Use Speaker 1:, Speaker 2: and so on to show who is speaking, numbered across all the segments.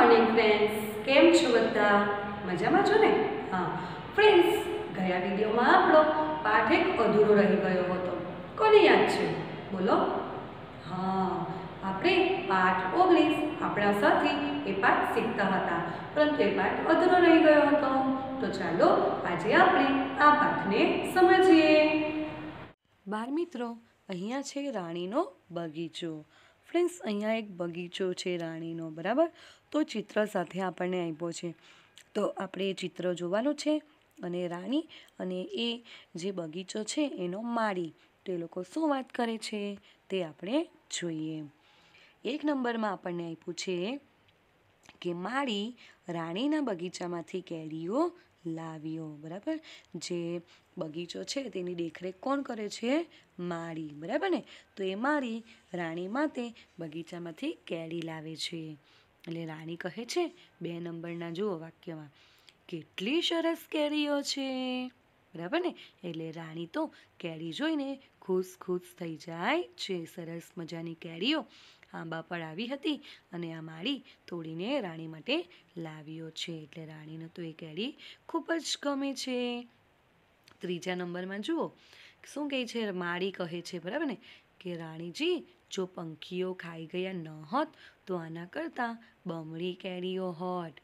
Speaker 1: morning friends કેમ છો બધા મજામાં છો ને હા ફ્રેન્ડ્સ ગયા વિડીયોમાં આપણો પાઠ એક અધૂરો રહી ગયો હતો કોને યાદ છે બોલો હા આપણે પાઠ ઓગણીસ આપણા સાથે એ પાઠ શીખતા હતા પરંતુ એ પાઠ અધૂરો રહી ગયો હતો તો ચાલો આજે આપણે આ પાઠને સમજીએ બાર મિત્રો અહીંયા છે રાણીનો બગીચો ફ્રેન્ડ્સ અહીંયા એક બગીચો છે રાણીનો બરાબર તો ચિત્ર સાથે આપણને આપ્યો છે તો આપણે એ ચિત્ર જોવાનું છે અને રાણી અને એ જે બગીચો છે એનો માળી તો એ લોકો શું વાત કરે છે તે આપણે જોઈએ એક નંબરમાં આપણને આપ્યું છે કે માળી રાણીના બગીચામાંથી કેરીઓ લાવ્યો બરાબર જે બગીચો છે તેની દેખરેખ કોણ કરે છે માળી બરાબર ને તો એ મારી રાણી માતે બગીચામાંથી કેરી લાવે છે એટલે રાણી કહે છે બે નંબરના જુઓ વાક્યમાં કેટલી સરસ કેરીઓ છે બરાબર ને એટલે રાણી તો કેરી જોઈને ખુશ ખુશ થઈ જાય છે સરસ મજાની કેરીઓ આંબા પર આવી હતી અને આ માળી તોડીને રાણી માટે લાવ્યો છે એટલે રાણીને તો એ કેરી ખૂબ જ ગમે છે ત્રીજા નંબરમાં જુઓ શું કહે છે માળી કહે છે બરાબર ને કે રાણીજી જો પંખીઓ ખાઈ ગયા ન હોત તો આના કરતાં બમણી કેરીઓ હોત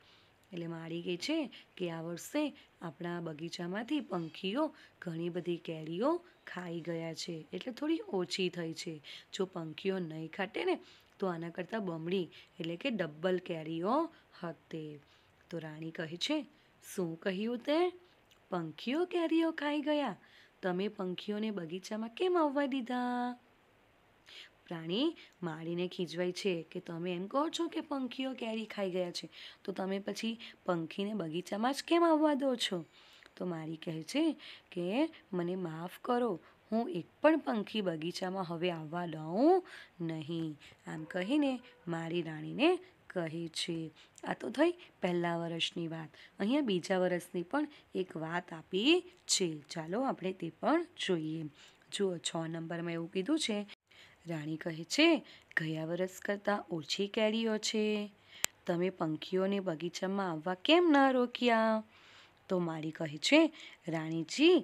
Speaker 1: એટલે મારી કે છે કે આ વર્ષે આપણા બગીચામાંથી પંખીઓ ઘણી બધી કેરીઓ ખાઈ ગયા છે એટલે થોડી ઓછી થઈ છે જો પંખીઓ નહીં ખાટે ને તો આના કરતાં બમણી એટલે કે ડબલ કેરીઓ હતે તો રાણી કહે છે શું કહ્યું તે પંખીઓ કેરીઓ ખાઈ ગયા તમે પંખીઓને બગીચામાં કેમ આવવા દીધા પ્રાણી માળીને ખીજવાય છે કે તમે એમ કહો છો કે પંખીઓ કેરી ખાઈ ગયા છે તો તમે પછી પંખીને બગીચામાં જ કેમ આવવા દો છો તો મારી કહે છે કે મને માફ કરો હું એક પણ પંખી બગીચામાં હવે આવવા દઉં નહીં આમ કહીને મારી રાણીને કહે છે આ તો થઈ પહેલા વર્ષની વાત અહીંયા બીજા વર્ષની પણ એક વાત આપી છે ચાલો આપણે તે પણ જોઈએ જુઓ છ નંબરમાં એવું કીધું છે રાણી કહે છે ગયા વરસ કરતાં ઓછી કેરીઓ છે તમે પંખીઓને બગીચામાં આવવા કેમ ન રોક્યા તો મારી કહે છે રાણીજી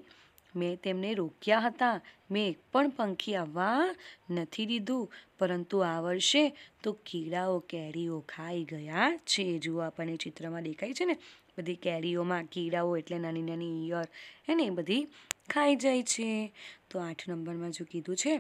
Speaker 1: મેં તેમને રોક્યા હતા મેં એક પણ પંખી આવવા નથી દીધું પરંતુ આ વર્ષે તો કીડાઓ કેરીઓ ખાઈ ગયા છે જુઓ આપણને ચિત્રમાં દેખાય છે ને બધી કેરીઓમાં કીડાઓ એટલે નાની નાની ઈયર હે બધી ખાઈ જાય છે તો આઠ નંબરમાં જો કીધું છે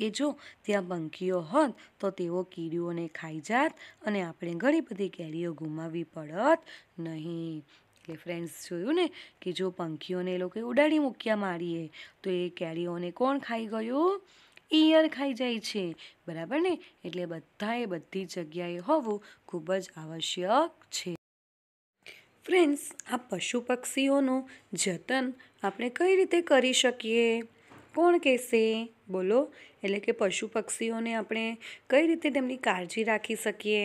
Speaker 1: કે જો ત્યાં પંખીઓ હોત તો તેઓ કીડીઓને ખાઈ જાત અને આપણે ઘણી બધી કેરીઓ ગુમાવવી પડત નહીં એટલે ફ્રેન્ડ્સ જોયું ને કે જો પંખીઓને એ લોકોએ ઉડાડી મૂક્યા મારીએ તો એ કેરીઓને કોણ ખાઈ ગયું ઈયર ખાઈ જાય છે બરાબર ને એટલે બધાએ બધી જગ્યાએ હોવું ખૂબ જ આવશ્યક છે ફ્રેન્ડ્સ આ પશુ પક્ષીઓનું જતન આપણે કઈ રીતે કરી શકીએ કોણ કહેશે બોલો એટલે કે પશુ પક્ષીઓને આપણે કઈ રીતે તેમની કાળજી રાખી શકીએ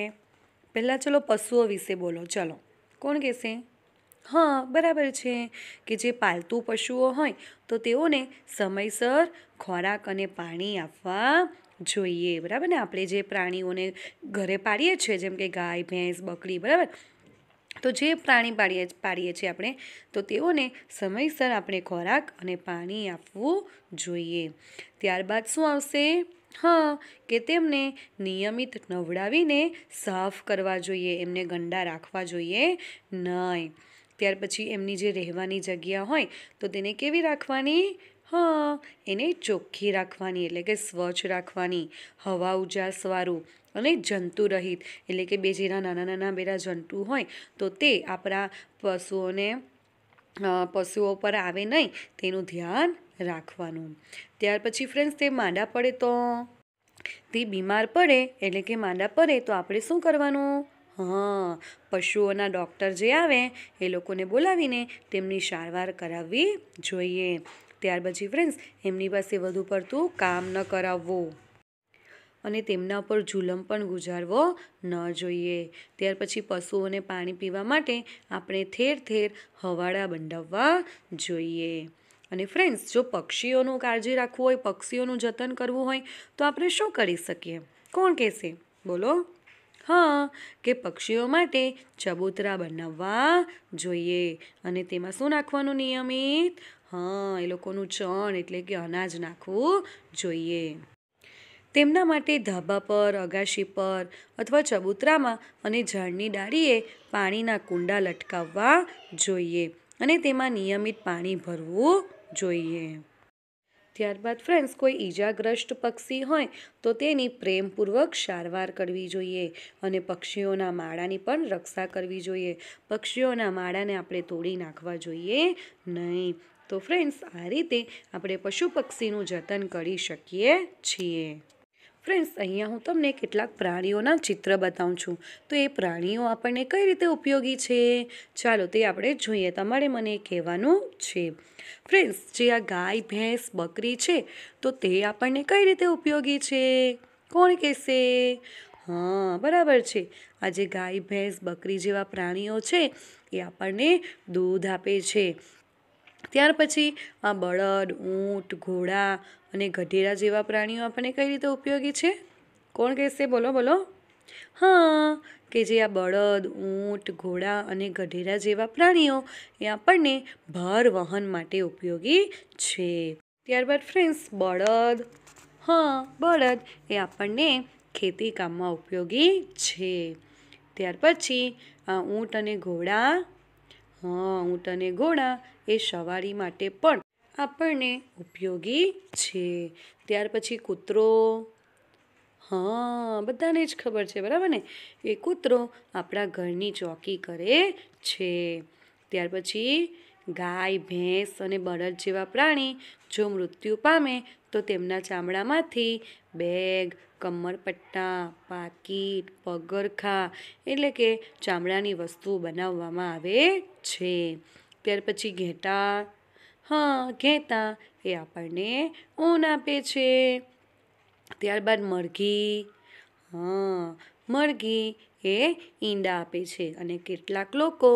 Speaker 1: પહેલાં ચલો પશુઓ વિશે બોલો ચલો કોણ કહેશે હા બરાબર છે કે જે પાલતુ પશુઓ હોય તો તેઓને સમયસર ખોરાક અને પાણી આપવા જોઈએ બરાબર ને આપણે જે પ્રાણીઓને ઘરે પાડીએ છીએ જેમ કે ગાય ભેંસ બકરી બરાબર તો જે પ્રાણી પાડીએ પાડીએ છીએ આપણે તો તેઓને સમયસર આપણે ખોરાક અને પાણી આપવું જોઈએ ત્યારબાદ શું આવશે હા કે તેમને નિયમિત નવડાવીને સાફ કરવા જોઈએ એમને ગંડા રાખવા જોઈએ નહીં ત્યાર પછી એમની જે રહેવાની જગ્યા હોય તો તેને કેવી રાખવાની હા એને ચોખ્ખી રાખવાની એટલે કે સ્વચ્છ રાખવાની હવા ઉજાસવાળું અને જંતુ રહિત એટલે કે બે જેના નાના નાના બેરા જંતુ હોય તો તે આપણા પશુઓને પશુઓ પર આવે નહીં તેનું ધ્યાન રાખવાનું ત્યાર પછી ફ્રેન્ડ્સ તે માંડા પડે તો તે બીમાર પડે એટલે કે માંડા પડે તો આપણે શું કરવાનું હા પશુઓના ડૉક્ટર જે આવે એ લોકોને બોલાવીને તેમની સારવાર કરાવવી જોઈએ ત્યાર પછી ફ્રેન્ડ્સ એમની પાસે વધુ પડતું કામ ન કરાવવું અને તેમના ઉપર જુલમ પણ ગુજારવો ન જોઈએ ત્યાર પછી પશુઓને પાણી પીવા માટે આપણે ઠેર ઠેર હવાડા બંધાવવા જોઈએ અને ફ્રેન્ડ્સ જો પક્ષીઓનું કાળજી રાખવું હોય પક્ષીઓનું જતન કરવું હોય તો આપણે શું કરી શકીએ કોણ કહેશે બોલો હા કે પક્ષીઓ માટે ચબૂતરા બનાવવા જોઈએ અને તેમાં શું નાખવાનું નિયમિત હા એ લોકોનું ચણ એટલે કે અનાજ નાખવું જોઈએ તેમના માટે ધાબા પર અગાશી પર અથવા ચબૂતરામાં અને ઝાડની ડાળીએ પાણીના કુંડા લટકાવવા જોઈએ અને તેમાં નિયમિત પાણી ભરવું જોઈએ ત્યારબાદ ફ્રેન્ડ્સ કોઈ ઈજાગ્રસ્ત પક્ષી હોય તો તેની પ્રેમપૂર્વક સારવાર કરવી જોઈએ અને પક્ષીઓના માળાની પણ રક્ષા કરવી જોઈએ પક્ષીઓના માળાને આપણે તોડી નાખવા જોઈએ નહીં તો ફ્રેન્ડ્સ આ રીતે આપણે પશુ પક્ષીનું જતન કરી શકીએ છીએ ફ્રેન્ડ્સ અહીંયા હું તમને કેટલાક પ્રાણીઓના ચિત્ર બતાવું છું તો એ પ્રાણીઓ આપણને કઈ રીતે ઉપયોગી છે ચાલો તે આપણે જોઈએ તમારે મને કહેવાનું છે ફ્રેન્ડ્સ જે આ ગાય ભેંસ બકરી છે તો તે આપણને કઈ રીતે ઉપયોગી છે કોણ કહેશે હા બરાબર છે આ જે ગાય ભેંસ બકરી જેવા પ્રાણીઓ છે એ આપણને દૂધ આપે છે ત્યાર પછી આ બળદ ઊંટ ઘોડા અને ગઢેરા જેવા પ્રાણીઓ આપણને કઈ રીતે ઉપયોગી છે કોણ કહેશે બોલો બોલો હા કે જે આ બળદ ઊંટ ઘોડા અને ગઢેરા જેવા પ્રાણીઓ એ આપણને ભાર વહન માટે ઉપયોગી છે ત્યારબાદ ફ્રેન્ડ્સ બળદ હા બળદ એ આપણને ખેતી કામમાં ઉપયોગી છે ત્યાર પછી આ ઊંટ અને ઘોડા હા ઊંટ અને ઘોડા એ સવારી માટે પણ આપણને ઉપયોગી છે ત્યાર પછી કૂતરો હા બધાને જ ખબર છે બરાબર ને એ કૂતરો આપણા ઘરની ચોકી કરે છે ત્યાર પછી ગાય ભેંસ અને બળદ જેવા પ્રાણી જો મૃત્યુ પામે તો તેમના ચામડામાંથી બેગ કમરપટ્ટા પાકીટ પગરખા એટલે કે ચામડાની વસ્તુઓ બનાવવામાં આવે છે ત્યાર પછી ઘેટા હા ઘેટા એ આપણને ઊન આપે છે ત્યારબાદ મરઘી હા મરઘી એ ઈંડા આપે છે અને કેટલાક લોકો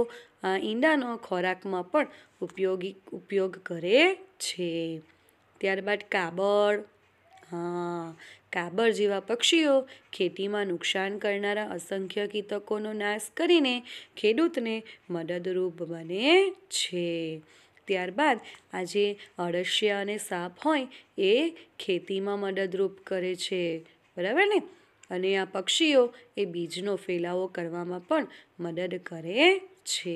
Speaker 1: આ ઈંડાનો ખોરાકમાં પણ ઉપયોગી ઉપયોગ કરે છે ત્યારબાદ કાબળ હા કાબર જેવા પક્ષીઓ ખેતીમાં નુકસાન કરનારા અસંખ્ય કીટકોનો નાશ કરીને ખેડૂતને મદદરૂપ બને છે ત્યારબાદ આજે અળસિયા અને સાપ હોય એ ખેતીમાં મદદરૂપ કરે છે બરાબર ને અને આ પક્ષીઓ એ બીજનો ફેલાવો કરવામાં પણ મદદ કરે છે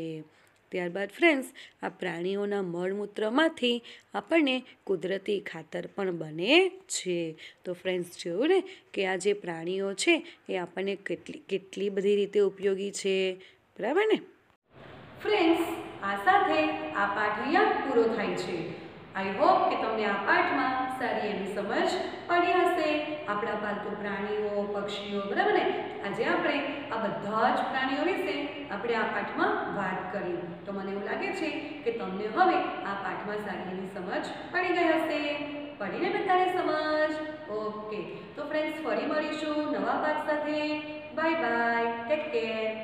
Speaker 1: ત્યારબાદ ફ્રેન્ડ્સ આ પ્રાણીઓના મળમૂત્રમાંથી આપણને કુદરતી ખાતર પણ બને છે તો ફ્રેન્ડ્સ જોયું ને કે આ જે પ્રાણીઓ છે એ આપણને કેટલી કેટલી બધી રીતે ઉપયોગી છે બરાબર ને ફ્રેન્ડ્સ આ સાથે આ પાઠ અહીંયા પૂરો થાય છે આઈ હોપ કે તમને આ પાઠમાં સારી એવી સમજ પડી હશે આપણા પાલતુ પ્રાણીઓ પક્ષીઓ બરાબર ને આજે આપણે આ બધા જ પ્રાણીઓ વિશે આપણે આ પાઠમાં વાત કરી તો મને એવું લાગે છે કે તમને હવે આ પાઠમાં સારી એવી સમજ પડી ગઈ હશે પડીને બધાને સમજ ઓકે તો ફ્રેન્ડ્સ ફરી મળીશું નવા પાઠ સાથે બાય બાય ટેક કેર